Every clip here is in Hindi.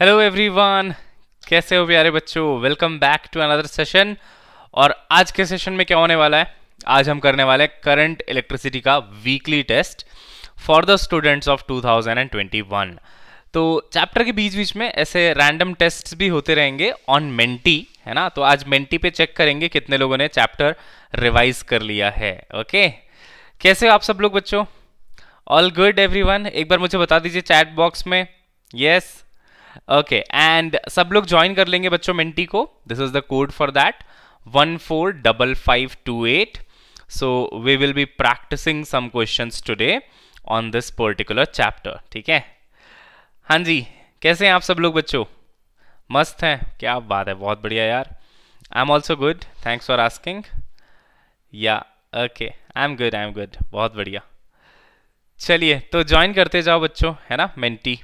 हेलो एवरीवन कैसे हो प्यारे बच्चों welcome back to another session और आज के सेशन में क्या होने वाला है आज हम करने वाले हैं करंट इलेक्ट्रिसिटी का weekly test for the students of 2021 तो चैप्टर के बीच बीच में ऐसे रैंडम टेस्ट भी होते रहेंगे ऑन मेंटी है ना तो आज मेंटी पे चेक करेंगे कितने लोगों ने चैप्टर रिवाइज कर लिया है ओके कैसे हो आप सब लोग बच्चों ऑल गुड एवरीवन एक बार मुझे बता दीजिए चैट बॉक्स में यस yes, ओके एंड सब लोग ज्वाइन कर लेंगे बच्चों मिंटी को this is the code for that one four double five two eight so we will be practising some question today on this particular chapter ठीक है हाँ जी कैसे हैं आप सब लोग बच्चों मस्त हैं क्या बात है बहुत बढ़िया यार I am also good thanks for asking yeah okay I am good I am good बहुत बढ़िया चलिए तो ज्वाइन करते जाओ बच्चों है ना मेंटी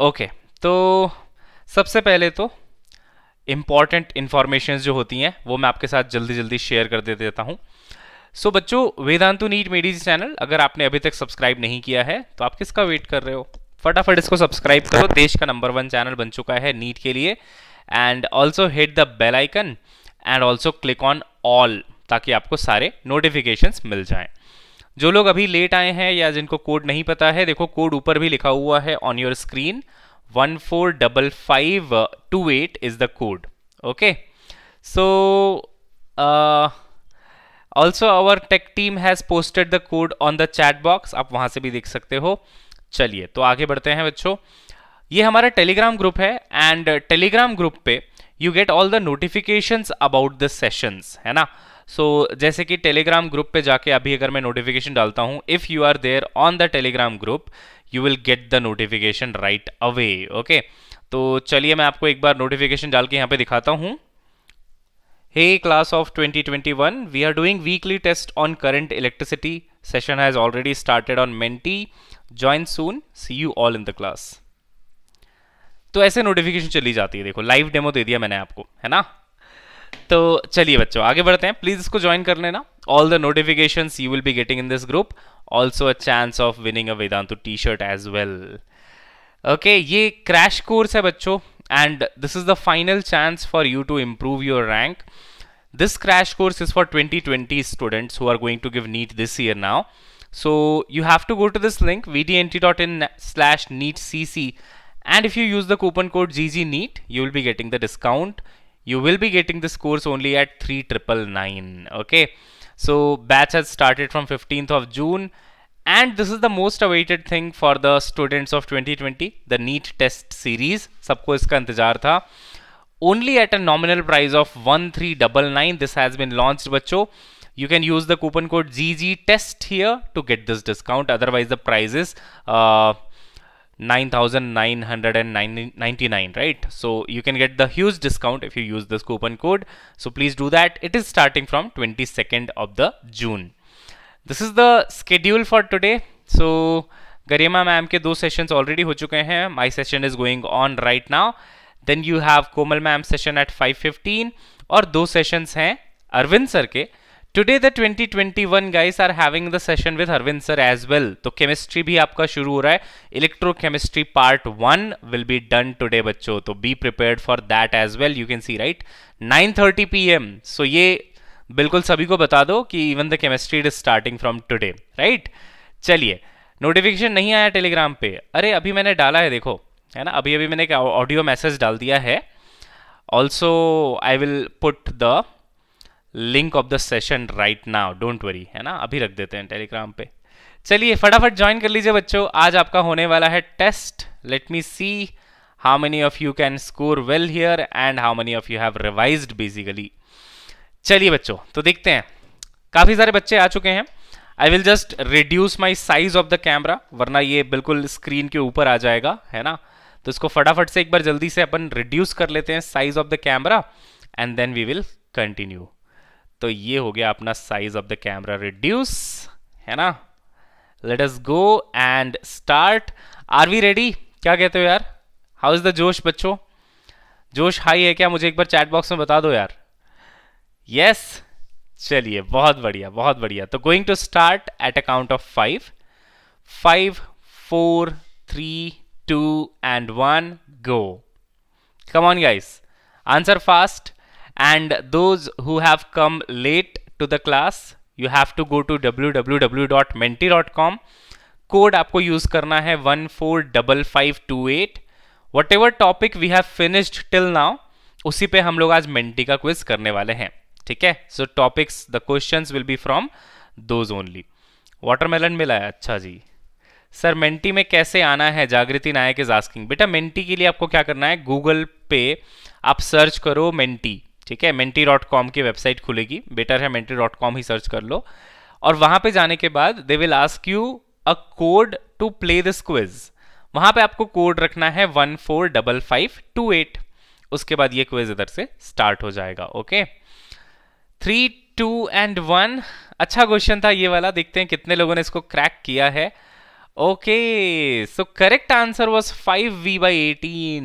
ओके okay. तो सबसे पहले तो इम्पॉर्टेंट इन्फॉर्मेशन जो होती हैं वो मैं आपके साथ जल्दी जल्दी शेयर कर दे देता हूँ सो so, बच्चों वेदांतु नीट मेडीज चैनल अगर आपने अभी तक सब्सक्राइब नहीं किया है तो आप किसका वेट कर रहे हो फटाफट इसको सब्सक्राइब करो देश का नंबर वन चैनल बन चुका है नीट के लिए and also hit the bell icon and also click on all ताकि आपको सारे नोटिफिकेशन मिल जाए जो लोग अभी लेट आए हैं या जिनको कोड नहीं पता है देखो कोड ऊपर भी लिखा हुआ है on your screen one four double five two eight is the code okay so also our tech team has posted the code on the chat box आप वहां से भी देख सकते हो चलिए तो आगे बढ़ते हैं बच्चों ये हमारा टेलीग्राम ग्रुप है एंड टेलीग्राम ग्रुप पे you get all the notifications about the sessions है ना सो so, जैसे कि टेलीग्राम ग्रुप पे जाके अभी अगर मैं नोटिफिकेशन डालता हूँ if you are there on the Telegram group you will get the notification right away okay तो चलिए मैं आपको एक बार नोटिफिकेशन डाल के यहाँ पे दिखाता हूँ hey class of 2021, we are doing weekly test on current electricity session has already started on Menti join soon see you all in the class तो ऐसे नोटिफिकेशन चली जाती है देखो लाइव डेमो दे दिया मैंने आपको है ना तो चलिए बच्चों आगे बढ़ते हैं प्लीज इसको ज्वाइन कर लेना all the notification you will be getting in this group also a chance of winning a Vedantu T shirt as well okay ये क्रैश कोर्स है बच्चों and this is the final chance for you to improve your rank this crash course is for twenty students who are going to give NEET this year now so you have to go to this link V D N T dot in slash NEET C C and if you use the coupon code G G NEET you will be getting the discount you will be getting this course only at 3999 okay so batch has started from 15th of June and this is the most awaited thing for the students of 2020 the NEET test series sabko iska intejar tha only at a nominal price of 1399 this has been launched bacho you can use the coupon code GG test here to get this discount otherwise the price is uh, 9999 right so you can get the huge discount if you use this coupon code so please do that it is starting from 22nd of the june this is the schedule for today so Garima ma'am के दो सेशंस ऑलरेडी हो चुके हैं my session is going on right now then you have Komal ma'am session 5:15 और दो सेशंस हैं Arvind sir today the 2021 guys are having the session with Arvind sir as well तो केमिस्ट्री भी आपका शुरू हो रहा है electrochemistry part one will be done today बच्चों तो be prepared for that as well you can see right 9:30 am so ये बिल्कुल सभी को बता दो कि even the chemistry is starting from today right चलिए नोटिफिकेशन नहीं आया टेलीग्राम पे अरे अभी मैंने डाला है देखो है ना अभी अभी मैंने एक ऑडियो मैसेज डाल दिया है also I will put the link of the session right now don't worry है ना अभी रख देते हैं टेलीग्राम पे चलिए फटाफट ज्वाइन कर लीजिए बच्चों आज आपका होने वाला है test let me see how many of you can score well here and how many of you have revise basically चलिए बच्चों तो देखते हैं काफ़ी सारे बच्चे आ चुके हैं I will just reduce my size of the camera वरना ये बिल्कुल स्क्रीन के ऊपर आ जाएगा है ना तो इसको फटाफट से एक बार जल्दी से अपन रिड्यूस कर लेते हैं size of the camera and then we will continue तो ये हो गया अपना size of the camera reduce है ना let us go and start are we ready क्या कहते हो यार हाउ इज द जोश बच्चों जोश हाई है क्या मुझे एक बार चैट बॉक्स में बता दो यार यस yes? चलिए बहुत बढ़िया बहुत बढ़िया तो going to start at a count of five five four three two and one go come on guys answer fast and those who have come late to the class you have to go to www.menti.com code आपको use करना है 145528 whatever topic we have finished till now उसी पे हम लोग आज menti का quiz करने वाले हैं ठीक है so topics the questions will be from those only watermelon मिला है अच्छा जी सर मेंटी में कैसे आना है जागृति नायक इज आस्किंग बेटा मेंटी के लिए आपको क्या करना है गूगल पे आप सर्च करो मेंटी ठीक है मेंटी डॉट कॉम की वेबसाइट खुलेगी बेटर है मेंटी डॉट कॉम ही सर्च कर लो और वहां पे जाने के बाद they will ask you a code to play this quiz वहां पे आपको कोड रखना है one four double five two eight उसके बाद ये क्विज इधर से स्टार्ट हो जाएगा okay three two and one अच्छा क्वेश्चन था ये वाला देखते हैं कितने लोगों ने इसको क्रैक किया है okay so correct answer was five V by eighteen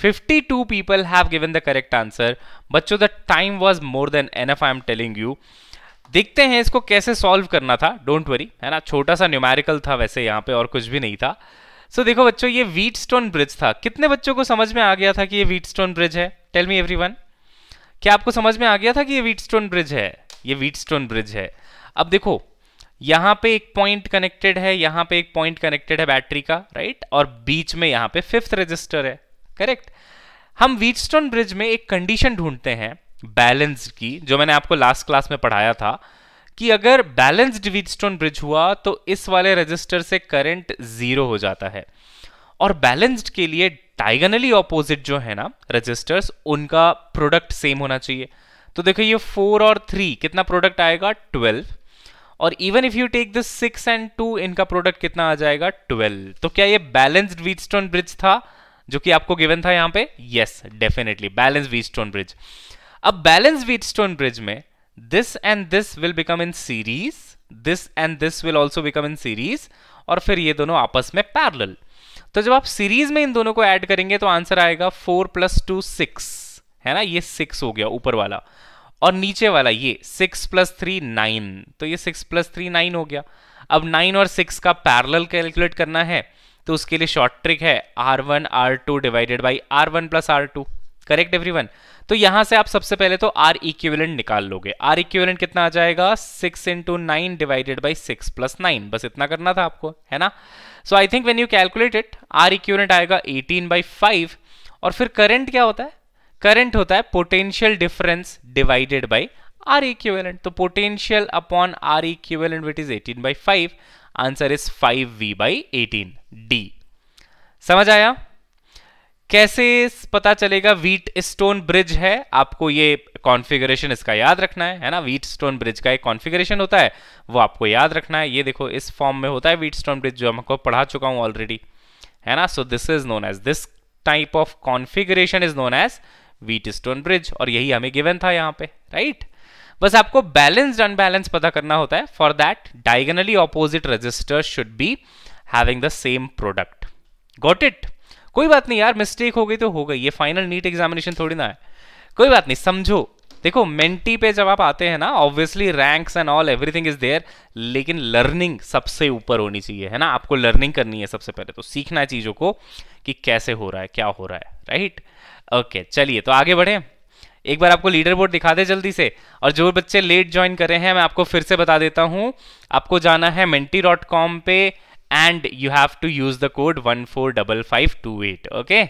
52 people have given the correct answer बच्चों the time was more than F I am telling you देखते हैं इसको कैसे सॉल्व करना था डोंट वरी है ना छोटा सा न्यूमेरिकल था वैसे यहाँ पे और कुछ भी नहीं था सो so, देखो बच्चों ये वीट स्टोन ब्रिज था कितने बच्चों को समझ में आ गया था कि ये वीट स्टोन ब्रिज है टेल मी एवरी क्या आपको समझ में आ गया था कि ये वीट स्टोन ब्रिज है ये वीट स्टोन ब्रिज है अब देखो यहाँ पे एक पॉइंट कनेक्टेड है यहाँ पे एक पॉइंट कनेक्टेड है बैटरी का राइट और बीच में यहाँ पे फिफ्थ रजिस्टर है करेक्ट हम वीटस्टोन ब्रिज में एक कंडीशन ढूंढते हैं बैलेंस्ड की जो मैंने आपको लास्ट क्लास में पढ़ाया था कि अगर बैलेंस्ड वीटस्टोन ब्रिज हुआ तो इस वाले रजिस्टर से करंट जीरो हो जाता है और बैलेंस्ड के लिए डायगनली ऑपोजिट जो है ना रजिस्टर्स उनका प्रोडक्ट सेम होना चाहिए तो देखो ये फोर और थ्री कितना प्रोडक्ट आएगा ट्वेल्व और even if you take this six and two इनका प्रोडक्ट कितना आ जाएगा ट्वेल्व तो क्या ये बैलेंस्ड वीटस्टोन ब्रिज था जो कि आपको गिवन था यहां पे yes definitely balance Wheatstone bridge अब बैलेंस वीट स्टोन ब्रिज में this and this will become in series this and this will also become in series और फिर ये दोनों आपस में पैरल तो जब आप सीरीज में इन दोनों को ऐड करेंगे तो आंसर आएगा फोर प्लस टू सिक्स है ना ये सिक्स हो गया ऊपर वाला और नीचे वाला ये सिक्स प्लस थ्री नाइन तो ये सिक्स प्लस थ्री नाइन हो गया अब नाइन और सिक्स का पैरल कैलकुलेट करना है तो उसके लिए शॉर्ट ट्रिक है R one R two divided by R one plus R two correct one तो यहां से आप सबसे पहले तो आर इक्विवेलेंट निकाल लोगे आर इक्विवेलेंट कितना आ जाएगा six into nine divided by six plus nine बस इतना करना था आपको है ना so I think when you calculate it R equivalent आएगा एटीन बाई फाइव और फिर करंट क्या होता है करंट होता है potential difference divided by R equivalent तो potential upon R equivalent which is eighteen by five answer is 5v by eighteen D समझ आया कैसे पता चलेगा वीट स्टोन ब्रिज है आपको ये कॉन्फ़िगरेशन इसका याद रखना है है ना वीट स्टोन ब्रिज का एक कॉन्फ़िगरेशन होता है वो आपको याद रखना है ये देखो इस फॉर्म में होता है वीट स्टोन ब्रिज जो आपको पढ़ा चुका हूँ ऑलरेडी है ना so this is known as this type of configuration is known as Wheatstone bridge और यही हमें गिवन था यहाँ पे राइट right? बस आपको बैलेंस्ड अनबैलेंस पता करना होता है for that diagonally opposite resistor should be having the same product got it कोई बात नहीं यार मिस्टेक हो गई तो हो गई ये फाइनल नीट एग्जामिनेशन थोड़ी ना है कोई बात नहीं समझो देखो मेंटी पे जब आप आते हैं ना obviously ranks and all everything is there लेकिन लर्निंग सबसे ऊपर होनी चाहिए है ना आपको लर्निंग करनी है सबसे पहले तो सीखना है चीज़ों को कि कैसे हो रहा है क्या हो रहा है राइट ओके चलिए तो आगे बढ़े एक बार आपको लीडर बोर्ड दिखा दे जल्दी से और जो बच्चे लेट ज्वाइन कर रहे हैं मैं आपको फिर से बता देता हूँ आपको जाना है मेंटी डॉट कॉम पे and you have to use the code one four double five two eight okay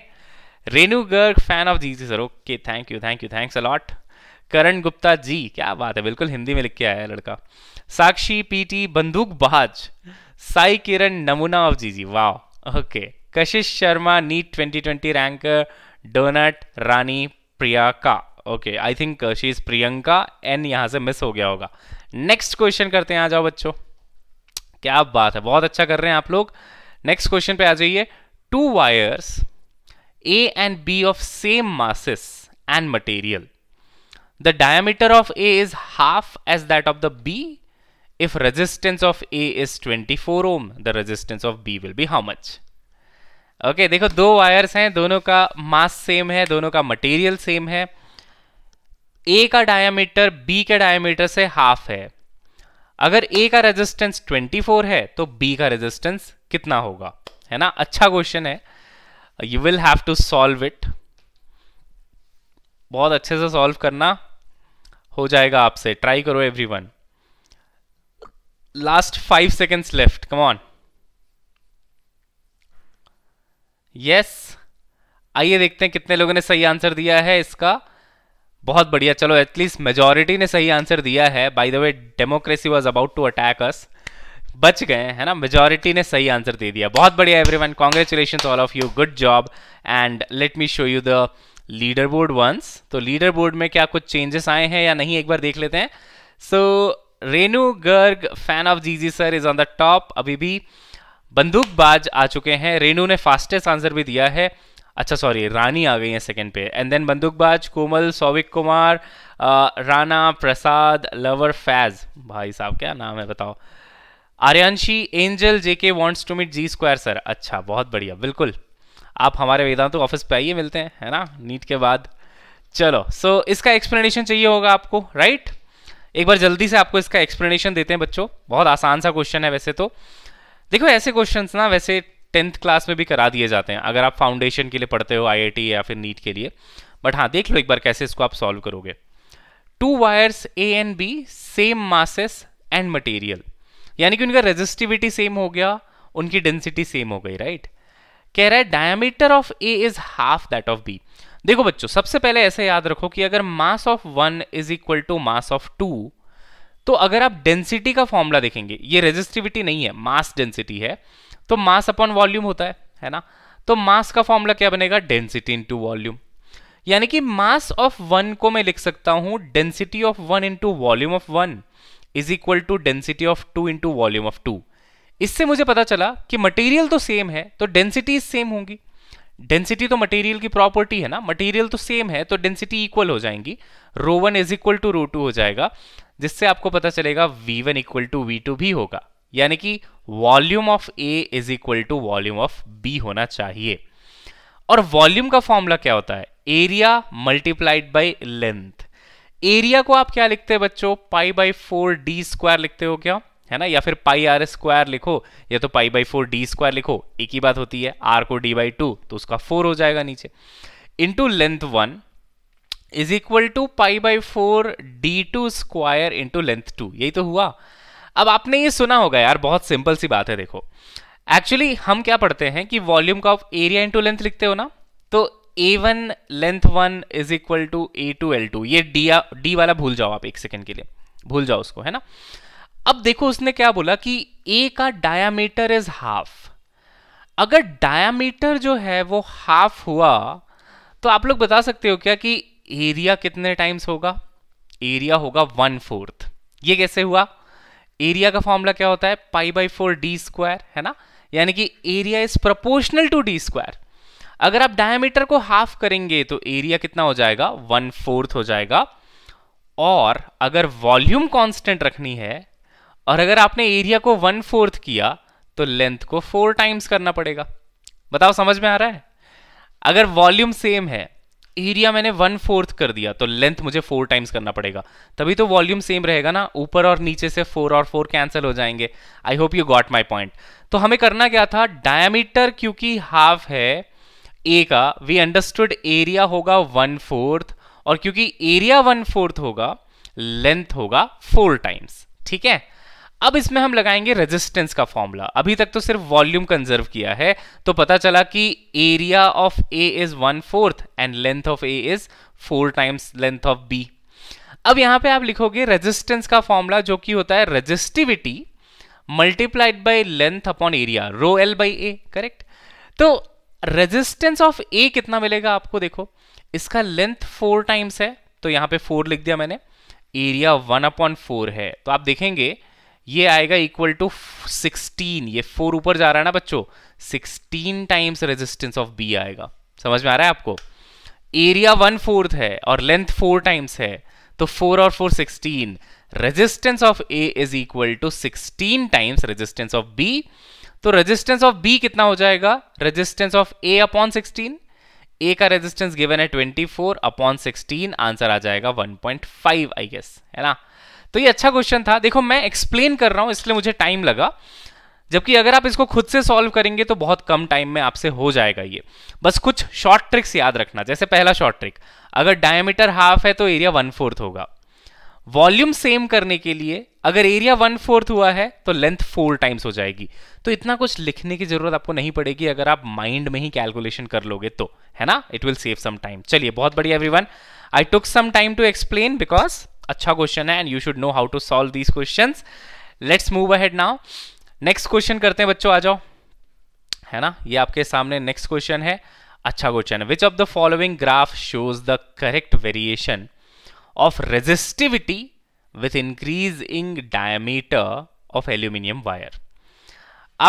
Renu Garg fan of GG sir okay thank you thank you thanks a lot Karan Gupta ji क्या बात है बिल्कुल हिंदी में लिख के आया है लड़का साक्षी पीटी बंदूक बहाज साई किरण नमूना ऑफ जी जी वाह okay Kashish Sharma NEET 2020 ranker donut Rani Priya का okay I think she is Priyanka N यहां से मिस हो गया होगा नेक्स्ट क्वेश्चन करते हैं आ जाओ बच्चों क्या बात है बहुत अच्छा कर रहे हैं आप लोग नेक्स्ट क्वेश्चन पे आ जाइए two wires A and B of same masses and material the diameter of A is half as that of the B resistance of A is twenty 24 ohm the resistance of B will be how much okay देखो दो वायर्स हैं दोनों का मास सेम है दोनों का मटेरियल सेम है ए का डायमीटर बी के डायमीटर से हाफ है अगर ए का रेजिस्टेंस 24 है तो बी का रेजिस्टेंस कितना होगा है ना अच्छा क्वेश्चन है you will have to solve it बहुत अच्छे से सॉल्व करना हो जाएगा आपसे ट्राई करो everyone last five seconds left come on yes आइए देखते हैं कितने लोगों ने सही आंसर दिया है इसका बहुत बढ़िया चलो एटलीस्ट मेजोरिटी ने सही आंसर दिया है by the way Democracy was about to attack us बच गए है ना मेजोरिटी ने सही आंसर दे दिया बहुत बढ़िया everyone congratulation all of you good job and let me show you the leader leaderboard once तो लीडर बोर्ड में क्या कुछ चेंजेस आए हैं या नहीं एक बार देख लेते हैं so Renu Garg fan of G sir is on the top अभी भी बंदूकबाज आ चुके हैं रेनू ने फास्टेस्ट आंसर भी दिया है अच्छा सॉरी रानी आ गई है सेकंड पे and then Bandookbaaz Komal Souvik Kumar Rana Prasad lover Faiz भाई साहब क्या नाम है बताओ Aaryanshi angel JK wants to meet G square sir अच्छा बहुत बढ़िया बिल्कुल आप हमारे वेदांत तो ऑफिस पे आइए मिलते हैं है ना नीट के बाद चलो सो so, इसका एक्सप्लेनेशन चाहिए होगा आपको राइट एक बार जल्दी से आपको इसका एक्सप्लेनेशन देते हैं बच्चों बहुत आसान सा क्वेश्चन है वैसे तो देखो ऐसे क्वेश्चन ना वैसे टेंथ क्लास में भी करा दिए जाते हैं अगर आप फाउंडेशन के लिए पढ़ते हो आई या फिर नीट के लिए बट हाँ देख लो एक बार कैसे इसको आप सॉल्व करोगे two wires A and B same masses and material यानी कि उनका रेजिस्टिविटी सेम हो गया उनकी डेंसिटी सेम हो गई राइट right? कह रहा है diameter of A is half that of B देखो बच्चों सबसे पहले ऐसे याद रखो कि अगर mass of one is equal to mass of two तो अगर आप डेंसिटी का फॉर्मूला देखेंगे ये रेजिस्टिविटी नहीं है मास डेंसिटी है तो मास अपॉन वॉल्यूम होता है है ना तो मास का फॉर्मूला क्या बनेगा डेंसिटी इंटू वॉल्यूम यानी कि मास ऑफ वन को मैं लिख सकता हूं density of one into volume of one is equal to density of two into volume of two इससे मुझे पता चला कि मटेरियल तो सेम है तो डेंसिटी सेम होंगी डेंसिटी तो मटेरियल की प्रॉपर्टी है ना मटेरियल तो सेम है तो डेंसिटी इक्वल हो जाएंगी rho one is equal to rho two हो जाएगा जिससे आपको पता चलेगा V one equal to V two भी होगा यानी कि volume of A is equal to volume of B होना चाहिए और वॉल्यूम का फॉर्मूला क्या होता है area multiplied by length area को आप क्या लिखते हैं बच्चों pi by four D square लिखते हो क्या है ना या फिर पाई आर स्क्वायर लिखो या तो pi by four D square लिखो एक ही बात होती है आर को डी बाई टू तो उसका फोर हो जाएगा नीचे into length one is equal to pi by four D two square into length two यही तो हुआ अब आपने ये सुना होगा यार बहुत सिंपल सी बात है देखो एक्चुअली हम क्या पढ़ते हैं कि वॉल्यूम का ऑफ एरिया इंटू लेंथ लिखते हो ना तो A one length one is equal to A two L two ये डी डी वाला भूल जाओ आप एक सेकेंड के लिए भूल जाओ उसको है ना अब देखो उसने क्या बोला कि ए का डायामीटर इज हाफ अगर डायामीटर जो है वो हाफ हुआ तो आप लोग बता सकते हो क्या कि एरिया कितने टाइम्स होगा एरिया होगा वन फोर्थ ये कैसे हुआ एरिया का फॉर्मूला क्या होता है pi by four D square है ना यानी कि area is proportional to D square अगर आप डायमीटर को हाफ करेंगे तो एरिया कितना हो जाएगा वन फोर्थ हो जाएगा और अगर वॉल्यूम कांस्टेंट रखनी है और अगर आपने एरिया को वन फोर्थ किया तो लेंथ को फोर टाइम्स करना पड़ेगा बताओ समझ में आ रहा है अगर वॉल्यूम सेम है एरिया मैंने वन फोर्थ कर दिया तो लेंथ मुझे फोर टाइम्स करना पड़ेगा तभी तो वॉल्यूम सेम रहेगा ना ऊपर और नीचे से फोर और फोर कैंसिल हो जाएंगे I hope you got my point तो हमें करना क्या था डायमीटर क्योंकि हाफ है ए का वी अंडरस्टूड एरिया होगा वन फोर्थ और क्योंकि एरिया वन फोर्थ होगा लेंथ होगा फोर टाइम्स ठीक है अब इसमें हम लगाएंगे रेजिस्टेंस का फॉर्मूला अभी तक तो सिर्फ वॉल्यूम कंजर्व किया है तो पता चला कि area of A is one fourth and length of A is four times length of B अब यहां पे आप लिखोगे रेजिस्टेंस का फॉर्मूला जो कि होता है resistivity multiplied by length upon area rho L by A correct तो रेजिस्टेंस ऑफ ए कितना मिलेगा आपको देखो इसका लेंथ फोर टाइम्स है तो यहां पे फोर लिख दिया मैंने एरिया वन अपॉन फोर है तो आप देखेंगे ये आएगा इक्वल टू 16 ये फोर ऊपर जा रहा है ना बच्चों 16 टाइम्स रेजिस्टेंस ऑफ बी आएगा समझ में आ रहा है आपको एरिया वन फोर्थ है और लेंथ फोर टाइम्स है तो फोर और four sixteen resistance of A is equal to sixteen times resistance of B तो रेजिस्टेंस ऑफ बी कितना हो जाएगा resistance of A upon sixteen A का रेजिस्टेंस गिवन है 24 अपॉन सिक्सटीन आंसर आ जाएगा 1.5 आई गेस है ना तो ये अच्छा क्वेश्चन था देखो मैं एक्सप्लेन कर रहा हूं इसलिए मुझे टाइम लगा जबकि अगर आप इसको खुद से सॉल्व करेंगे तो बहुत कम टाइम में आपसे हो जाएगा ये बस कुछ शॉर्ट ट्रिक्स याद रखना जैसे पहला शॉर्ट ट्रिक अगर डायमीटर हाफ है तो एरिया वन फोर्थ होगा वॉल्यूम सेम करने के लिए अगर एरिया वन फोर्थ हुआ है तो लेंथ फोर टाइम्स हो जाएगी तो इतना कुछ लिखने की जरूरत आपको नहीं पड़ेगी अगर आप माइंड में ही कैलकुलेशन कर लोगे तो है ना it will save some time चलिए बहुत बढ़िया everyone I took some time to explain because अच्छा क्वेश्चन है and you should know how to solve these question let's move ahead now next question करते हैं बच्चों आ जाओ है ना ये आपके सामने नेक्स्ट क्वेश्चन है अच्छा क्वेश्चन है which of the following graph shows the correct variation of resistivity with increasing diameter of aluminium wire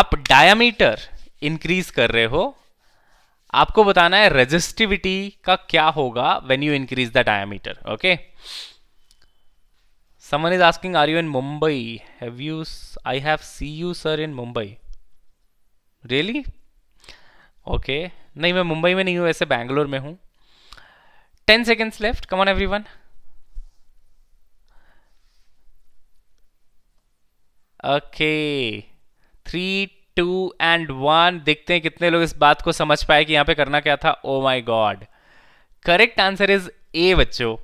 आप डायमीटर इंक्रीज कर रहे हो आपको बताना है रेजिस्टिविटी का क्या होगा when you increase the diameter okay Someone is asking, are you in Mumbai? Have you? I have see you, sir, in Mumbai. Really? Okay. नहीं मैं मुंबई में नहीं हूँ ऐसे बैंगलोर में हूँ ten seconds left come on everyone okay three two and one देखते हैं कितने लोग इस बात को समझ पाए कि यहाँ पे करना क्या था oh my God correct answer is A बच्चों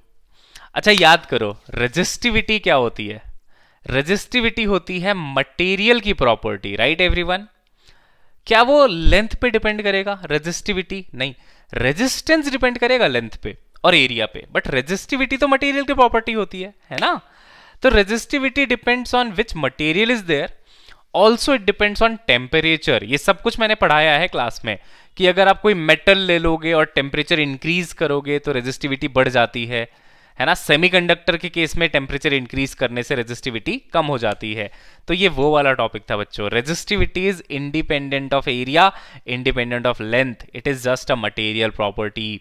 अच्छा याद करो रेजिस्टिविटी क्या होती है रेजिस्टिविटी होती है मटेरियल की प्रॉपर्टी राइट एवरीवन क्या वो लेंथ पे डिपेंड करेगा रेजिस्टिविटी नहीं रेजिस्टेंस डिपेंड करेगा लेंथ पे और एरिया पे बट रेजिस्टिविटी तो मटेरियल की प्रॉपर्टी होती है है ना तो resistivity depends on which material is there also it depends on temperature ये सब कुछ मैंने पढ़ाया है क्लास में कि अगर आप कोई मेटल ले लोगे और टेम्परेचर इंक्रीज करोगे तो रेजिस्टिविटी बढ़ जाती है है ना सेमीकंडक्टर के केस में टेम्परेचर इंक्रीज करने से रेजिस्टिविटी कम हो जाती है तो ये वो वाला टॉपिक था बच्चों resistivity is independent of area independent of length it is just a material property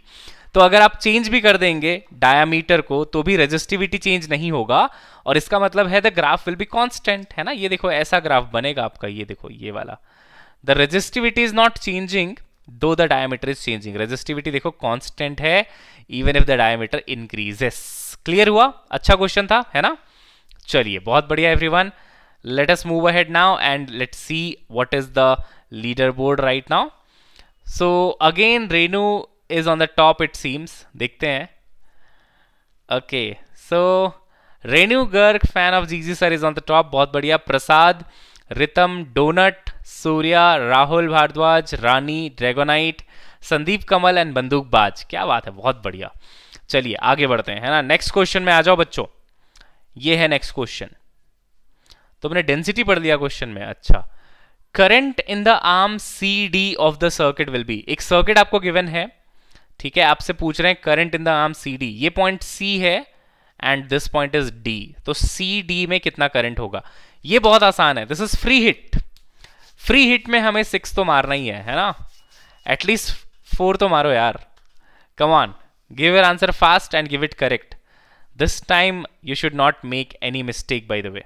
तो अगर आप चेंज भी कर देंगे डायामीटर को तो भी रेजिस्टिविटी चेंज नहीं होगा और इसका मतलब है the graph will be constant है ना ये देखो ऐसा ग्राफ बनेगा आपका ये देखो ये वाला the resistivity is not changing though the diameter is changing resistivity देखो कॉन्स्टेंट है even if the diameter increases clear हुआ अच्छा क्वेश्चन था है ना चलिए बहुत बढ़िया everyone let us move ahead now and let see what is the leader leaderboard right now so again Renu is on the top it seems देखते हैं okay so Renu Garg fan of GG sir is on the top बहुत बढ़िया Prasad Ritam donut Surya Rahul Bhardwaj Rani Dragonite Sandeep Kamal and Bandookbaaz क्या बात है बहुत बढ़िया चलिए आगे बढ़ते हैं है ना नेक्स्ट क्वेश्चन में आ जाओ बच्चों ये है नेक्स्ट क्वेश्चन तुमने डेंसिटी पढ़ लिया क्वेश्चन में अच्छा current in the arm C D of the circuit will be एक सर्किट आपको गिवन है ठीक है आपसे पूछ रहे हैं current in the arm C D ये पॉइंट सी है and this point is D तो सी डी में कितना करंट होगा ये बहुत आसान है this is free hit free hit में हमें सिक्स तो मारना ही है है ना एटलीस्ट फोर तो मारो यार come on give your answer fast and give it correct this time you should not make any mistake by the way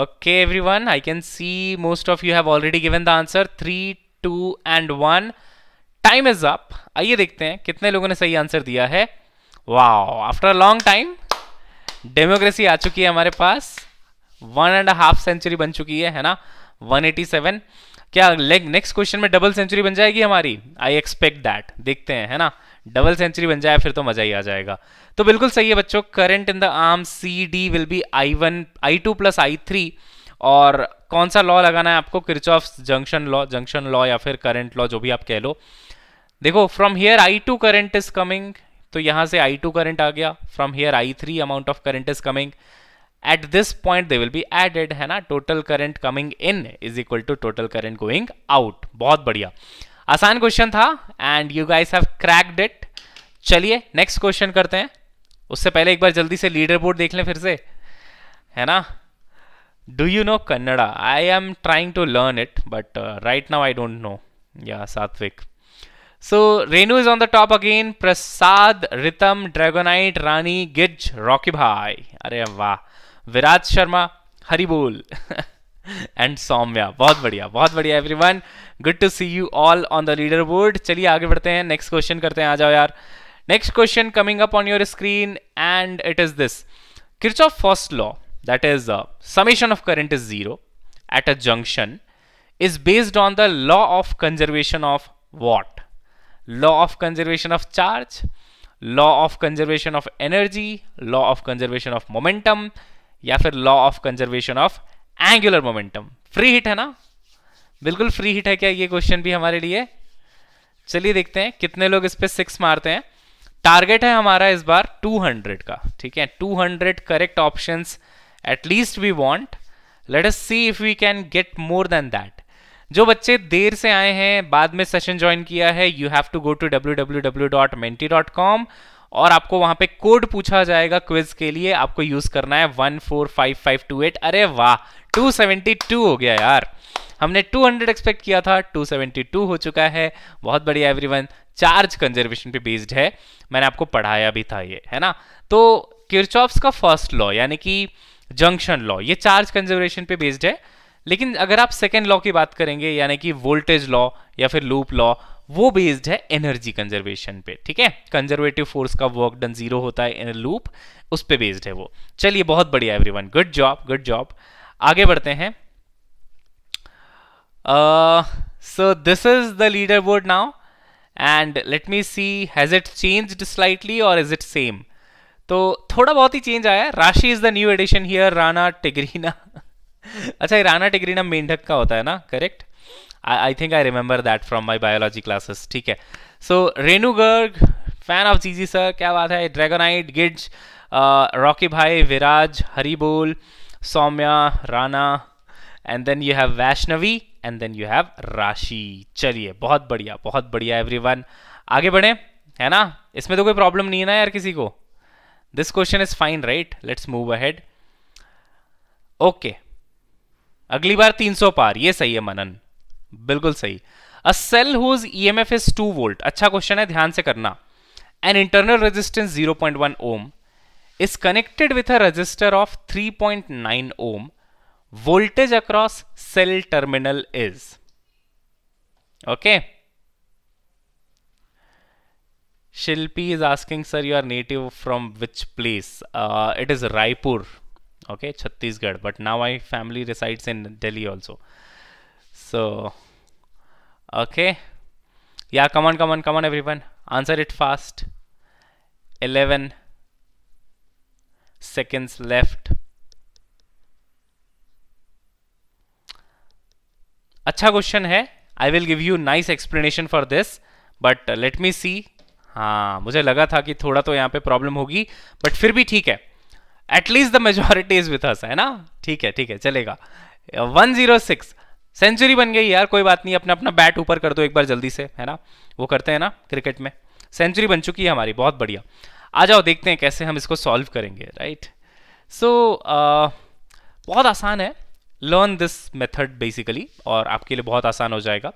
okay everyone, I can see most of you have already given the answer three two and one time is up आइए देखते हैं कितने लोगों ने सही आंसर दिया है wow after a long time Democracy आ चुकी है हमारे पास वन एंड हाफ सेंचुरी बन चुकी है है ना 187 क्या नेक्स्ट क्वेश्चन में डबल सेंचुरी बन जाएगी हमारी आई एक्सपेक्ट दैट देखते हैं है ना डबल सेंचुरी बन जाए फिर तो मजा ही आ जाएगा तो बिल्कुल सही है बच्चों current in the arm C D will be I one I two plus I three और कौन सा लॉ लगाना है आपको of junction law junction law या फिर करंट लॉ जो भी आप कह लो देखो from here I two current is coming तो यहां से I2 करंट आ गया from here I3 amount of current is coming at this point they will be added है ना total current coming in is equal to total current going out बहुत बढ़िया आसान क्वेश्चन था and you guys have cracked it चलिए नेक्स्ट क्वेश्चन करते हैं उससे पहले एक बार जल्दी से लीडर बोर्ड देख लें फिर से है ना do you know Kannada I am trying to learn it but right now I don't know या Satvik so Renu is on the top again Prasad Ritam Dragonite Rani गिज रॉकी भाई अरे वाह विराज शर्मा हरिबोल एंड सौम्या बहुत बढ़िया बहुत बढ़िया everyone good to see you all on the leader leaderboard चलिए आगे बढ़ते हैं नेक्स्ट क्वेश्चन करते हैं आ जाओ यार next question coming up on your screen and it is this Kirchhoff's first law that is summation of current is zero at a junction is based on the law of conservation of what law of conservation of charge law of conservation of energy law of conservation of momentum या फिर law of conservation of angular momentum free hit है ना बिल्कुल फ्री हिट है क्या ये क्वेश्चन भी हमारे लिए चलिए देखते हैं कितने लोग इस पर सिक्स मारते हैं टारगेट है हमारा इस बार 200 का ठीक है 200 correct options at least we want let us see if we can get more than that जो बच्चे देर से आए हैं बाद में सेशन ज्वाइन किया है you have to go to W और आपको वहां पे कोड पूछा जाएगा क्विज के लिए आपको यूज करना है one four five five two eight अरे वाह टू हो गया यार हमने टू हंड्रेड एक्सपेक्ट किया था टू सेवेंटी टू हो चुका है बहुत बढ़िया एवरीवन चार्ज कंजर्वेशन पे बेस्ड है मैंने आपको पढ़ाया भी था ये है ना तो किरचॉफ्स का फर्स्ट लॉ यानी कि जंक्शन लॉ ये चार्ज कंजर्वेशन पे बेस्ड है लेकिन अगर आप सेकेंड लॉ की बात करेंगे यानी कि वोल्टेज लॉ या फिर लूप लॉ वो बेस्ड है एनर्जी कंजर्वेशन पे ठीक है कंजर्वेटिव फोर्स का वर्क डन जीरो होता है इन लूप उस पे बेस्ड है वो चलिए बहुत बढ़िया everyone good job good job आगे बढ़ते हैं so this is the leader board now and let me see has it changed slightly or is it same तो थोड़ा बहुत ही चेंज आया Rashi is the new addition here Rana tigrina अच्छा ये राना टिग्रीनम मेंढक का होता है ना correct I think I remember that from my biology classes ठीक है so Renu Garg fan of GG sir क्या बात है ड्रैगोनाइट गिड्ज रॉकी भाई Viraj Haribol Saumya Rana and then you have Vaishnavi and then you have Rashi चलिए बहुत बढ़िया बहुत बढ़िया एवरी वन आगे बढ़े है ना इसमें तो कोई प्रॉब्लम नहीं है ना यार किसी को this question is fine right let's move ahead okay अगली बार 300 पार ये सही है मनन बिल्कुल सही a cell whose EMF is 2 volt अच्छा क्वेश्चन है ध्यान से करना an internal resistance 0.1 point one ohm is connected with a resistor of three point nine ohm voltage across cell terminal is okay Shilpi is asking sir you are native from which place it is Raipur okay Chhattisgarh but now my family resides in Delhi also so okay yeah come on come on come on everyone answer it fast 11 seconds left अच्छा क्वेश्चन है I will give you nice explanation for this but let me see हाँ मुझे लगा था कि थोड़ा तो यहाँ पे प्रॉब्लम होगी बट फिर भी ठीक है at least the majority is with us है ना ठीक है ठीक है चलेगा वन जीरो सिक्स सेंचुरी बन गई यार कोई बात नहीं अपना अपना बैट ऊपर कर दो एक बार जल्दी से है ना वो करते हैं ना क्रिकेट में सेंचुरी बन चुकी है हमारी बहुत बढ़िया आ जाओ देखते हैं कैसे हम इसको सॉल्व करेंगे राइट सो so, uh, बहुत आसान है लर्न दिस मेथड बेसिकली और आपके लिए बहुत आसान हो जाएगा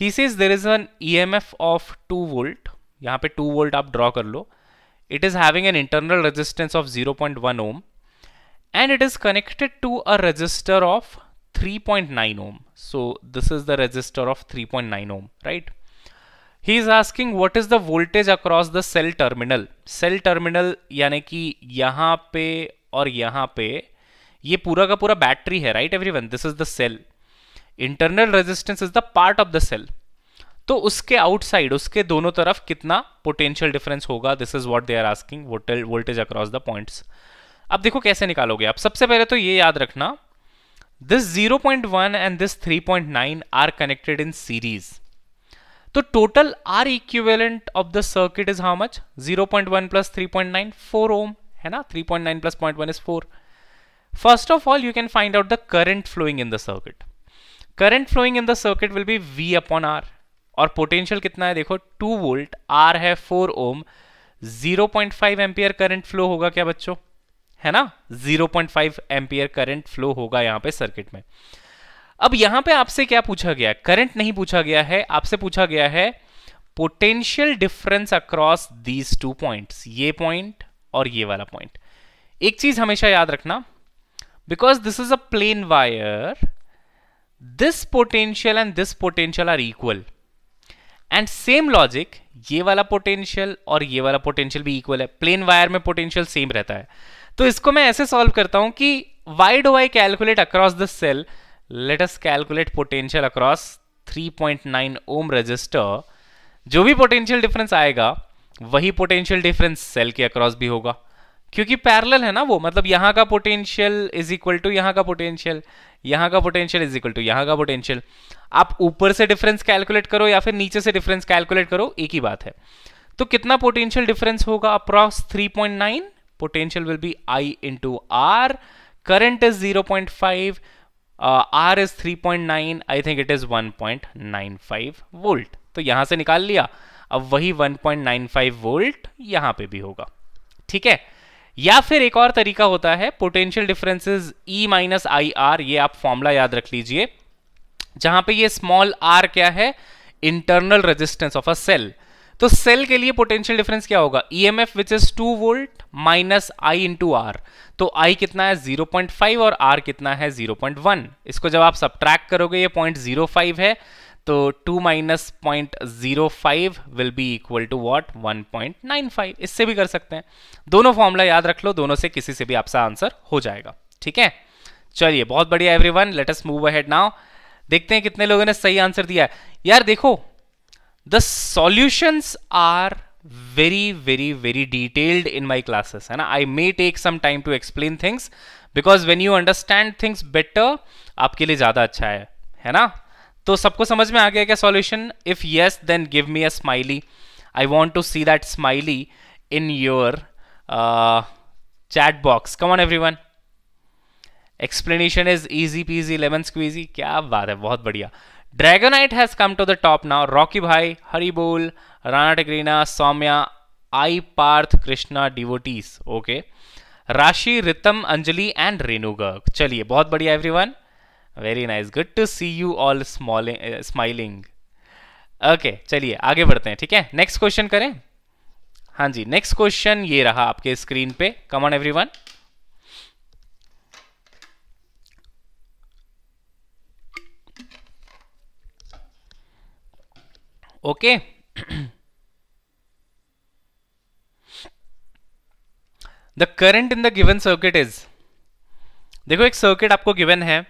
he sees there is an E M F of two volt यहाँ पे टू वोल्ट आप ड्रॉ कर लो It is having an internal resistance of 0.1 ohm and it is connected to a resistor of 3.9 ohm. So this is the resistor of 3.9 ohm, right? He is asking what is the voltage across the cell terminal. Cell terminal यानी कि यहाँ पे और यहाँ पे ये पूरा का पूरा battery है, right everyone? This is the cell. Internal resistance is the part of the cell. तो उसके आउटसाइड उसके दोनों तरफ कितना पोटेंशियल डिफरेंस होगा this is what they are asking voltage across the point अब देखो कैसे निकालोगे आप सबसे पहले तो ये याद रखना this 0.1 point one and this three point nine are connected in series तो total R equivalent of the circuit is how much zero point one plus three point nine four ohm है ना three point nine plus point one is four first of all you can find out the current flowing in the circuit current flowing in the circuit will be V upon R और पोटेंशियल कितना है देखो टू वोल्ट आर है four ohm zero point five ampere current flow होगा क्या बच्चों है ना zero point five ampere current flow होगा यहां पे सर्किट में अब यहां पे आपसे क्या पूछा गया करंट नहीं पूछा गया है आपसे पूछा गया है potential difference across these two points ये पॉइंट और ये वाला पॉइंट एक चीज हमेशा याद रखना because this is a plain wire this potential and this potential are equal and same logic ये वाला पोटेंशियल और ये वाला पोटेंशियल भी इक्वल है प्लेन वायर में पोटेंशियल सेम रहता है तो इसको मैं ऐसे सॉल्व करता हूं कि why do I calculate across the cell let us calculate potential across 3.9 ohm resistor जो भी पोटेंशियल डिफरेंस आएगा वही पोटेंशियल डिफरेंस सेल के अक्रॉस भी होगा क्योंकि पैरेलल है ना वो मतलब यहां का पोटेंशियल इज इक्वल टू यहां का पोटेंशियल यहां का पोटेंशियल इज इक्वल टू यहां का पोटेंशियल आप ऊपर से डिफरेंस कैलकुलेट करो या फिर नीचे से डिफरेंस कैलकुलेट करो एक ही बात है तो कितना पोटेंशियल डिफरेंस होगा अप्रॉक्स 3.9 potential will be I into R current is 0.5 R is 3.9 I think it is 1.95 volt तो यहां से निकाल लिया अब वही 1.95 वोल्ट यहां पे भी होगा ठीक है या फिर एक और तरीका होता है potential differences E minus I R ये आप फॉर्मूला याद रख लीजिए जहां पे ये स्मॉल आर क्या है internal resistance of a cell तो सेल के लिए पोटेंशियल डिफरेंस क्या होगा E M F which is two volt minus I into R तो आई कितना है 0.5 और आर कितना है 0.1 इसको जब आप सब्ट्रैक्ट करोगे ये 0.05 है तो 2 minus point zero five will be equal to what one point nine five इससे भी कर सकते हैं दोनों फॉर्मूला याद रख लो दोनों से किसी से भी आपका आंसर हो जाएगा ठीक है चलिए बहुत बढ़िया everyone let's move ahead now देखते हैं कितने लोगों ने सही आंसर दिया है यार देखो the solutions are very very detailed in in classes है ना I may take some time to explain things because when you understand things better आपके लिए ज़्यादा अच्छा है है ना तो सबको समझ में आ गया क्या solution if yes then give me a smiley I want to see that smiley in your chat box come on everyone explanation is easy peasy lemon squeezy क्या बात है बहुत बढ़िया Dragonite has come to the top now Rocky भाई Haribol Rana tigrina Saumya I Parth Krishna devotees okay Rashi Ritam Anjali and Renuga चलिए बहुत बढ़िया everyone very nice good to see you all smiling okay चलिए आगे बढ़ते हैं ठीक है नेक्स्ट क्वेश्चन करें हाँ जी नेक्स्ट क्वेश्चन ये रहा आपके स्क्रीन पे come come on everyone okay the current in the given circuit is देखो एक सर्किट आपको गिवन है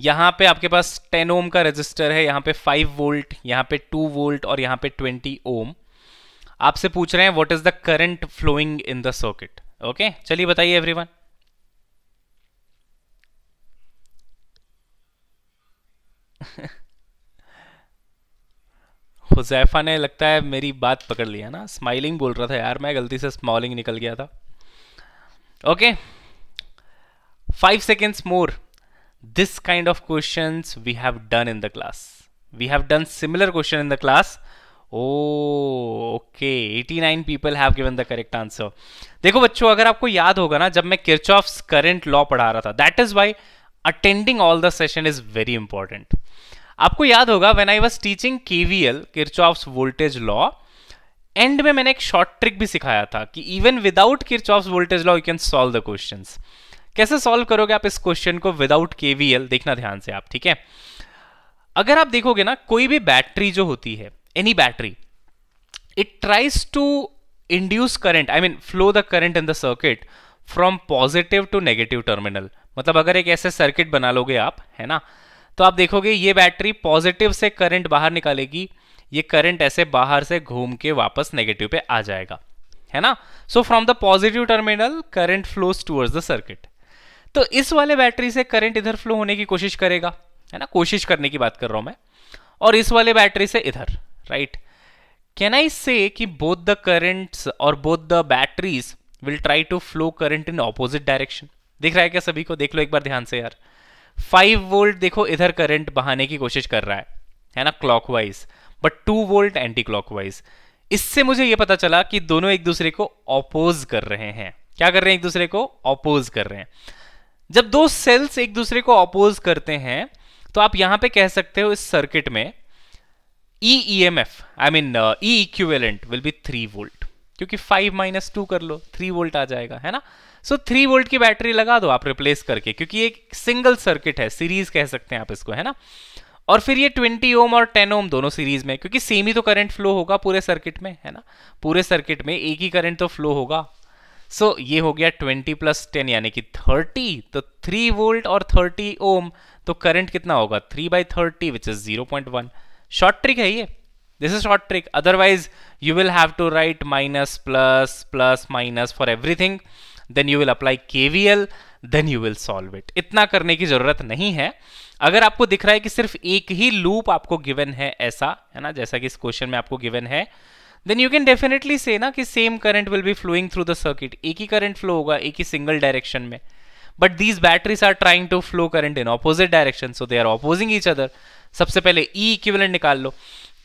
यहाँ पे आपके पास 10 ओम का रजिस्टर है यहाँ पे 5 वोल्ट यहाँ पे 2 वोल्ट और यहाँ पे 20 ओम आपसे पूछ रहे हैं what is the current flowing in the circuit okay चलिए बताइए एवरीवन हुजैफा ने लगता है मेरी बात पकड़ लिया ना स्माइलिंग बोल रहा था यार मैं गलती से स्मॉलिंग निकल गया था okay five seconds more this kind of questions we have done in the class we have done similar question in the class oh okay 89 people have given the correct answer देखो बच्चों अगर आपको याद होगा ना जब मैं किरचॉफ करंट लॉ पढ़ा रहा था that is why attending all the session is very important आपको याद होगा when I was teaching KVL Kirchhoff's voltage law and में मैंने एक शॉर्ट ट्रिक भी सिखाया था कि even without Kirchhoff's voltage law you can solve the questions कैसे सॉल्व करोगे आप इस क्वेश्चन को विदाउट केवीएल देखना ध्यान से आप ठीक है अगर आप देखोगे ना कोई भी बैटरी जो होती है any battery it tries to induce current I mean flow the current in the circuit from positive to negative terminal मतलब अगर एक ऐसे सर्किट बना लोगे आप है ना तो आप देखोगे ये बैटरी पॉजिटिव से करंट बाहर निकालेगी ये करंट ऐसे बाहर से घूम के वापस नेगेटिव पे आ जाएगा है ना so from the positive terminal current flows towards the circuit तो इस वाले बैटरी से करंट इधर फ्लो होने की कोशिश करेगा है ना कोशिश करने की बात कर रहा हूं मैं और इस वाले बैटरी से इधर राइट कैन आई से कि बोथ द करंट्स और both the batteries will try to flow current in opposite direction दिख रहा है क्या सभी को देख लो एक बार ध्यान से यार फाइव वोल्ट देखो इधर करंट बहाने की कोशिश कर रहा है है ना clockwise but two volt anticlockwise इससे मुझे यह पता चला कि दोनों एक दूसरे को ऑपोज कर रहे हैं क्या कर रहे हैं एक दूसरे को ऑपोज कर रहे हैं जब दो सेल्स एक दूसरे को अपोज करते हैं तो आप यहां पे कह सकते हो इस सर्किट में E E M F I mean E equivalent will be three volt क्योंकि फाइव माइनस टू कर लो थ्री वोल्ट आ जाएगा है ना सो थ्री वोल्ट की बैटरी लगा दो आप रिप्लेस करके क्योंकि एक सिंगल सर्किट है सीरीज कह सकते हैं आप इसको है ना और फिर ये 20 ओम और 10 ओम दोनों सीरीज में क्योंकि सेम ही तो करंट फ्लो होगा पूरे सर्किट में है ना पूरे सर्किट में एक ही करंट तो फ्लो होगा सो so, ये हो गया 20 प्लस टेन यानी कि 30 तो 3 वोल्ट और 30 ओम तो करंट कितना होगा 3 by thirty which is 0.1 short trick है ये this is short trick otherwise you will have to write minus plus plus minus for everything then you will apply KVL then you will solve it इतना करने की जरूरत नहीं है अगर आपको दिख रहा है कि सिर्फ एक ही लूप आपको गिवन है ऐसा है ना जैसा कि इस क्वेश्चन में आपको गिवन है then you can definitely say ना कि same current will be flowing through the circuit एक ही करंट फ्लो होगा एक ही सिंगल डायरेक्शन में but these batteries are trying to flow current in opposite direction so they are opposing each other सबसे पहले ई e इक्विवेलेंट निकाल लो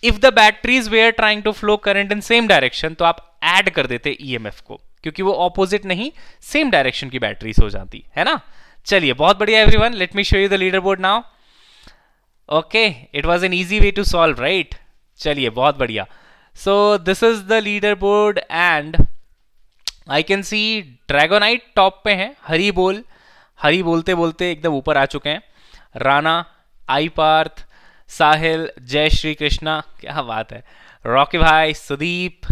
if the batteries they are trying to flow current in same direction तो आप एड कर देते ई e एफ को क्योंकि वो ऑपोजिट नहीं सेम डायरेक्शन की बैटरीज हो जाती है ना चलिए बहुत बढ़िया everyone let me show you the leader board now okay it was an easy way to solve right चलिए बहुत बढ़िया so this is the leaderboard and I can see Dragonite top पे हैं हरी बोल हरी बोलते बोलते एकदम ऊपर आ चुके हैं राणा आई पार्थ साहिल जय श्री कृष्णा क्या बात है रॉकी भाई Sudeep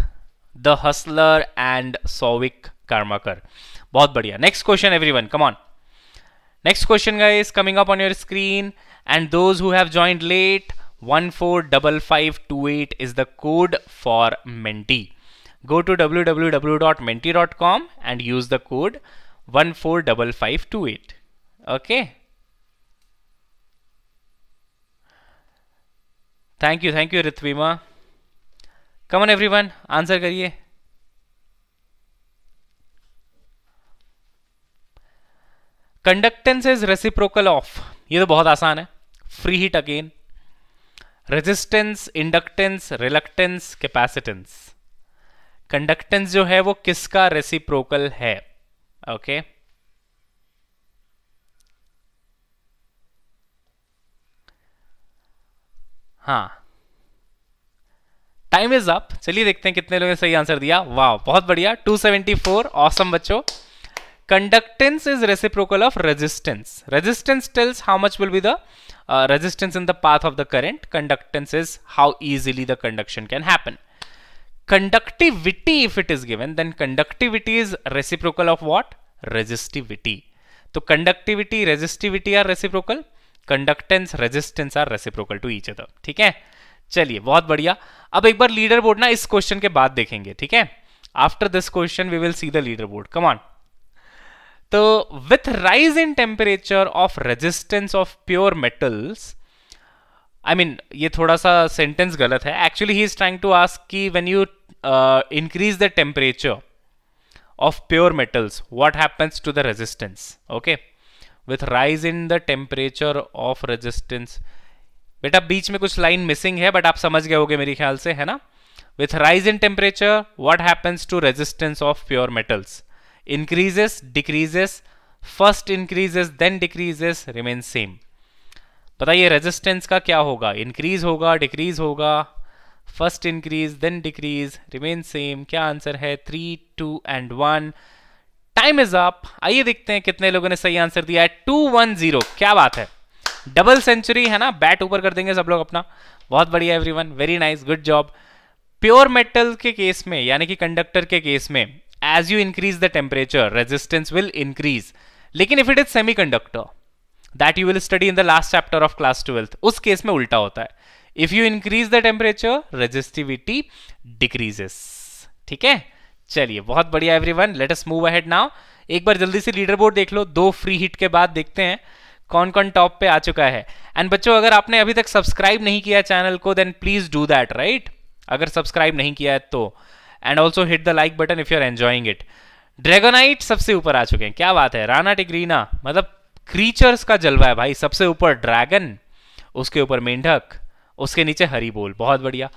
the hustler and Sovik Karmakar बहुत बढ़िया next question one come on next question guys coming up on your screen and those who have joined late one four double five two eight is the code for Menti go to W W W dot Menti dot com and use the code one four double five two eight okay thank you thank you Ritwima come on every one answer करिए कंडक्टेंस इज रेसिप्रोकल ऑफ ये तो बहुत आसान है free hit again resistance inductance reluctance capacitance conductance जो है वो किसका रेसिप्रोकल है ओके okay? हाँ टाइम इज अप चलिए देखते हैं कितने लोगों ने सही आंसर दिया वाह बहुत बढ़िया 274 ऑसम बच्चों conductance is reciprocal of resistance resistance tells how much will be the uh, resistance in the path of the current conductance is how easily the conduction can happen conductivity if it is given then conductivity is reciprocal of what resistivity so conductivity resistivity are reciprocal conductance resistance are reciprocal to each other ठीक है चलिए बहुत बढ़िया अब एक बार लीडर बोर्ड ना इस क्वेश्चन के बाद देखेंगे ठीक है after this question we will see the leader board come on तो with rise in temperature of resistance of pure metals I mean ये थोड़ा सा सेंटेंस गलत है actually he is trying to ask कि when you increase the temperature of pure metals what happens to the resistance okay with rise in the temperature of resistance बेटा बीच में कुछ लाइन मिसिंग है बट आप समझ गए होगे मेरे ख्याल से है ना with rise in temperature what happens to resistance of pure metals increases decreases first increases then decreases remain same बताइए रेजिस्टेंस का क्या होगा इंक्रीज होगा डिक्रीज होगा first increase then decrease remain same क्या आंसर है three two and one time is up आइए देखते हैं कितने लोगों ने सही आंसर दिया है टू वन जीरो क्या बात है डबल सेंचुरी है ना बैट ऊपर कर देंगे सब लोग अपना बहुत बढ़िया everyone very nice good job pure metal के केस में यानी कि कंडक्टर के केस में as you increase the temperature resistance will increase लेकिन if it is semi conductor that you will study in the last chapter of class twelfth उस केस में उल्टा होता है if you increase the temperature resistivity decreases ठीक है चलिए बहुत बढ़िया every let let's move ahead now एक बार जल्दी से लीडर बोर्ड देख लो दो फ्री हिट के बाद देखते हैं कौन कौन टॉप पे आ चुका है एंड बच्चों अगर आपने अभी तक सब्सक्राइब नहीं किया चैनल को then please do that right अगर सब्सक्राइब नहीं किया है तो and also hit the like button if you are enjoying it Dragonite सबसे ऊपर आ चुके हैं क्या बात है राना टिग्रीना मतलब क्रीचर्स का जलवा है भाई सबसे ऊपर ड्रैगन उसके ऊपर मेंढक उसके नीचे हरी बोल बहुत बढ़िया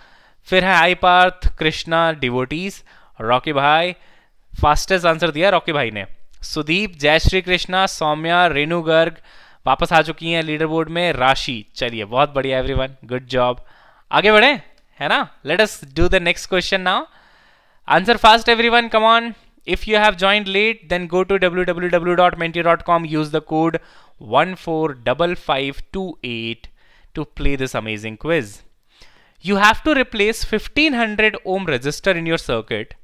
फिर है आई पार्थ कृष्णा डिवोटीज रॉकी भाई फास्टेस्ट आंसर दिया रॉकी भाई ने सुदीप जय श्री कृष्णा सौम्या रेणु गर्ग वापस आ चुकी हैं लीडर बोर्ड में राशि चलिए बहुत बढ़िया एवरीवन गुड जॉब आगे बढ़े है ना let us do the next question now Answer fast everyone, come on. If you have joined late, then go to www.menti.com, use the code 145528 to play this amazing quiz. You have to replace 1500 ohm resistor in your circuit.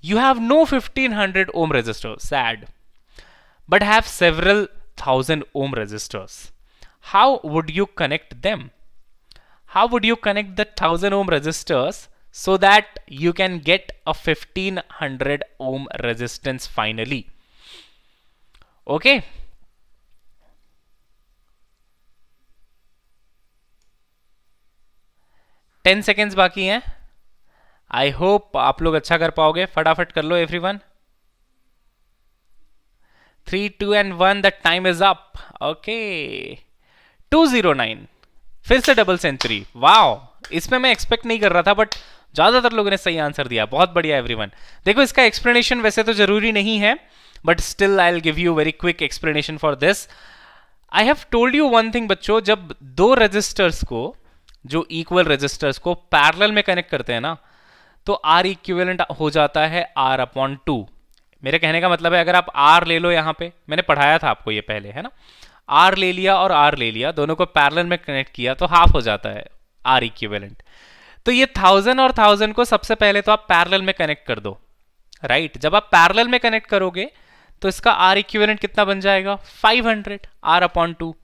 You have no 1500 ohm resistor, sad, but have several thousand ohm resistors. How would you connect them? How would you connect the thousand ohm resistors so that you can get a 1500 ohm resistance finally. Okay. Ten seconds बाकी हैं आई होप आप लोग अच्छा कर पाओगे फटाफट कर लो everyone three two and one the time is up okay two zero nine फिर से डबल सेंचुरी वाओ इसमें मैं एक्सपेक्ट नहीं कर रहा था बट ज़्यादातर लोगों ने सही आंसर दिया बहुत बढ़िया एवरीवन देखो इसका एक्सप्लेनेशन वैसे तो ज़रूरी नहीं है but still I give you very quick explanation for this I have told you one thing बच्चों जब दो रजिस्टर्स को जो इक्वल रजिस्टर्स को पैरल में कनेक्ट करते हैं ना तो आर इक्विवेलेंट हो जाता है आर अपॉन टू मेरे कहने का मतलब है अगर आप आर ले लो यहां पे मैंने पढ़ाया था आपको ये पहले है ना आर ले लिया और आर ले लिया दोनों को पैरल में कनेक्ट किया तो हाफ हो जाता है आर इक्वेलेंट तो ये थाउजेंड और थाउजेंड को सबसे पहले तो आप पैरल में कनेक्ट कर दो राइट right? जब आप पैरल में कनेक्ट करोगे तो इसका आर इक्विवेलेंट कितना बन जाएगा 500 हंड्रेड आर अपॉन टू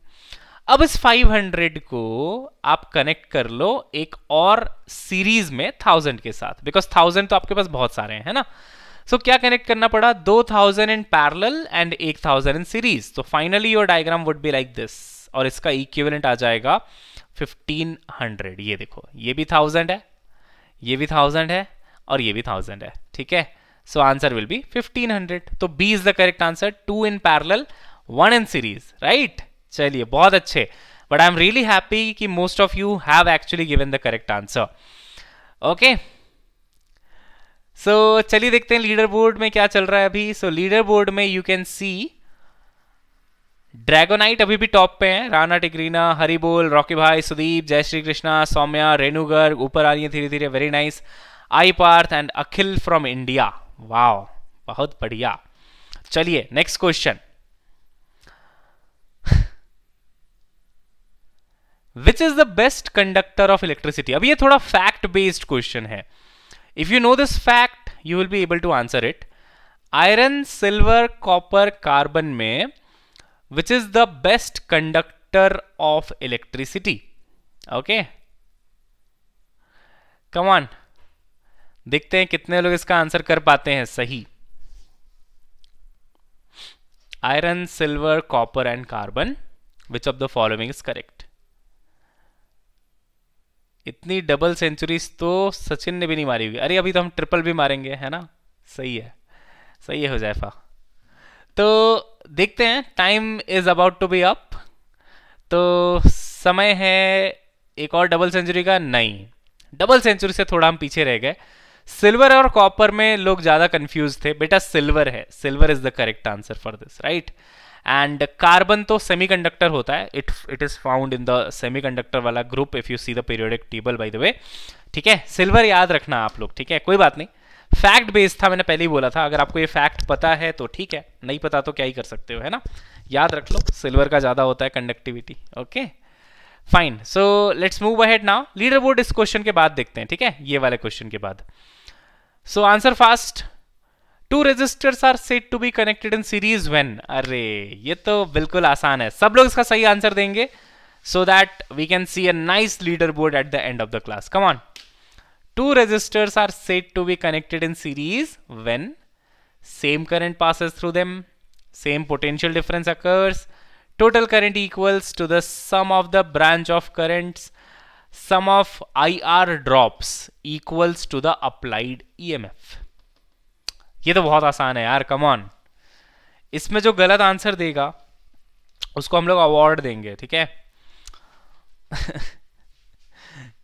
अब इस 500 को आप कनेक्ट कर लो एक और सीरीज में थाउजेंड के साथ बिकॉज थाउजेंड तो आपके पास बहुत सारे हैं है ना सो so, क्या कनेक्ट करना पड़ा दो थाउजेंड इन पैरल एंड एक थाउजेंड इन सीरीज तो finally your diagram would be like this और इसका इक्विवेलेंट आ जाएगा फिफ्टीन हंड्रेड ये देखो ये भी थाउजेंड है ये भी थाउजेंड है और ये भी थाउजेंड है ठीक है so answer will be fifteen hundred तो B is the correct answer two in parallel one in series right चलिए बहुत अच्छे but I am really happy कि most of you have actually given the correct answer okay so चलिए देखते हैं लीडर बोर्ड में क्या चल रहा है अभी सो लीडर बोर्ड में यू कैन सी ड्रैगोनाइट अभी भी टॉप पे है राणा टिग्रीना हरिबोल रॉकी भाई सुदीप जय श्री कृष्णा सौम्या रेणुगर ऊपर आ रही है धीरे धीरे वेरी नाइस आई Parth and Akhil from India wow बहुत बढ़िया चलिए next question which is the best conductor of electricity अभी ये थोड़ा फैक्ट बेस्ड क्वेश्चन है if you know this fact you will be able to answer it iron silver copper carbon में which is the best conductor of electricity okay come on देखते हैं कितने लोग इसका आंसर कर पाते हैं सही iron silver copper and carbon which of the following is correct इतनी डबल सेंचुरीज तो सचिन ने भी नहीं मारी हुई अरे अभी तो हम ट्रिपल भी मारेंगे है ना सही है सही है हुजैफा तो देखते हैं time is about to be up तो समय है एक और डबल सेंचुरी का नहीं डबल सेंचुरी से थोड़ा हम पीछे रह गए सिल्वर और कॉपर में लोग ज़्यादा कंफ्यूज थे बेटा सिल्वर है silver is the correct answer for this right and carbon तो सेमीकंडक्टर होता है it it is found in the semiconductor वाला group if you see the periodic table by the way ठीक है सिल्वर याद रखना आप लोग ठीक है कोई बात नहीं फैक्ट बेस्ड था मैंने पहले ही बोला था अगर आपको ये फैक्ट पता है तो ठीक है नहीं पता तो क्या ही कर सकते हो है ना याद रख लो सिल्वर का ज़्यादा होता है conductivity okay fine so let's move ahead now leader board इस क्वेश्चन के बाद देखते हैं ठीक है ये वाले क्वेश्चन के बाद so answer fast two resistors are set to be connected in series when अरे ये तो बिल्कुल आसान है सब लोग इसका सही आंसर देंगे so that we can see a leader board at the end of the class Come on. two resistors are said to be connected in series when same current passes through them same potential difference occurs total current equals to the sum of the branch of currents sum of IR drops equals to the applied EMF ye to bahut aasan hai yaar come on isme jo galat answer dega usko hum log award denge theek hai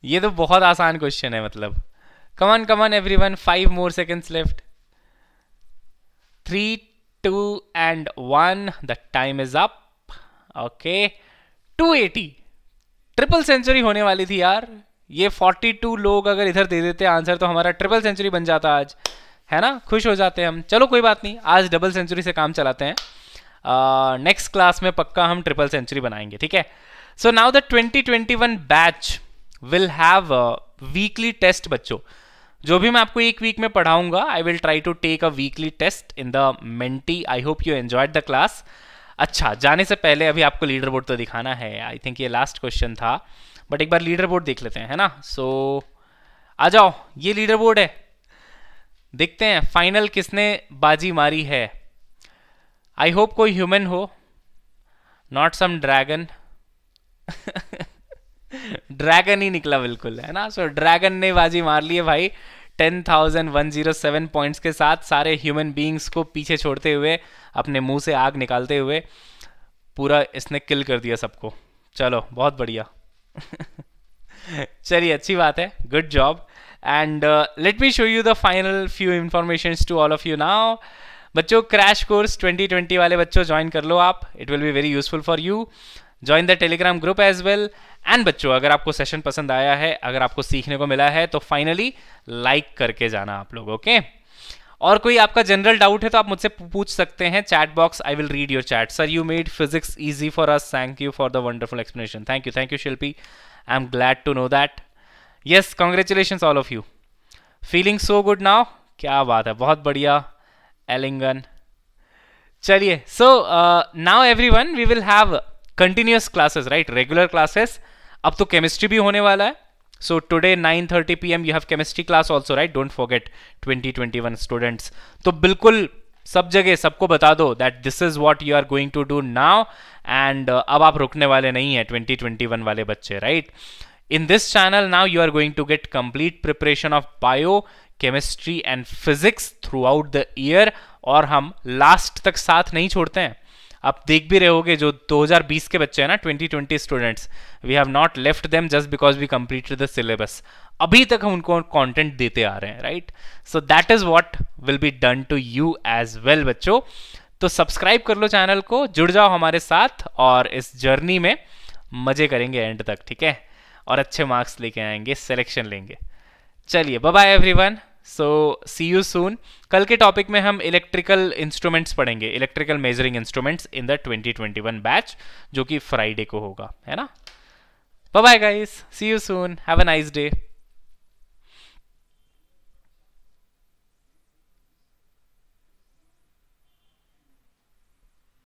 ये तो बहुत आसान क्वेश्चन है मतलब come on come on everyone five more seconds left three two and one the time is up okay two eighty triple century होने वाली थी यार ये फोर्टी टू लोग अगर इधर दे देते आंसर तो हमारा ट्रिपल सेंचुरी बन जाता आज है ना खुश हो जाते हैं हम चलो कोई बात नहीं आज डबल सेंचुरी से काम चलाते हैं नेक्स्ट क्लास में पक्का हम ट्रिपल सेंचुरी बनाएंगे ठीक है so now the twenty twenty one batch will have weekly test बच्चों जो भी मैं आपको एक वीक में पढ़ाऊंगा I will try to take a weekly test in the Menti I hope you enjoy the class अच्छा जाने से पहले अभी आपको लीडर बोर्ड तो दिखाना है आई थिंक ये लास्ट क्वेश्चन था बट एक बार लीडर बोर्ड देख लेते हैं है ना सो so, आ जाओ ये लीडर बोर्ड है देखते हैं फाइनल किसने बाजी मारी है आई होप कोई ह्यूमन हो नॉट सम ड्रैगन ड्रैगन ही निकला बिल्कुल है ना सो ड्रैगन ने बाजी मार ली है भाई सेवन पॉइंट्स के साथ सारे ह्यूमन बींग्स को पीछे छोड़ते हुए अपने मुंह से आग निकालते हुए पूरा इसने किल कर दिया सबको चलो बहुत बढ़िया चलिए अच्छी बात है good job and let me show you the final few information to all of you now बच्चों क्रैश कोर्स 2020 वाले बच्चों ज्वाइन कर लो आप it will be very useful for you join the Telegram group as well and बच्चों अगर आपको सेशन पसंद आया है अगर आपको सीखने को मिला है तो फाइनली लाइक like करके जाना आप लोग ओके okay? और कोई आपका जनरल डाउट है तो आप मुझसे पूछ सकते हैं chat box I will read your chat sir you made physics easy for us thank you for the wonderful explanation thank you thank you Shilpi I am glad to know that yes congratulation all of you feeling so good now क्या बात है बहुत बढ़िया एलिंगन चलिए so now everyone we will have continuous classes right regular classes अब तो केमिस्ट्री भी होने वाला है सो today 9:30 thirty P M you have chemistry class also right don't forget 2021 students तो बिल्कुल सब जगह सबको बता दो that this is what you are going to do now and अब आप रुकने वाले नहीं है ट्वेंटी ट्वेंटी वन वाले बच्चे right in this channel now you are going to get complete preparation of bio chemistry and physics throughout the year और हम लास्ट तक साथ नहीं छोड़ते हैं आप देख भी रहे होगे जो 2020 के बच्चे हैं ना 2020 students we have not left them just because we completed the syllabus अभी तक हम उनको कंटेंट देते आ रहे हैं right so that is what will be done to you as well बच्चों तो सब्सक्राइब कर लो चैनल को जुड़ जाओ हमारे साथ और इस जर्नी में मजे करेंगे एंड तक ठीक है और अच्छे मार्क्स लेके आएंगे सिलेक्शन लेंगे चलिए bye everyone so see you soon कल के टॉपिक में हम इलेक्ट्रिकल इंस्ट्रूमेंट्स पढ़ेंगे electrical measuring instruments in the 2021 batch जो कि फ्राइडे को होगा है ना bye guys see you soon have a nice day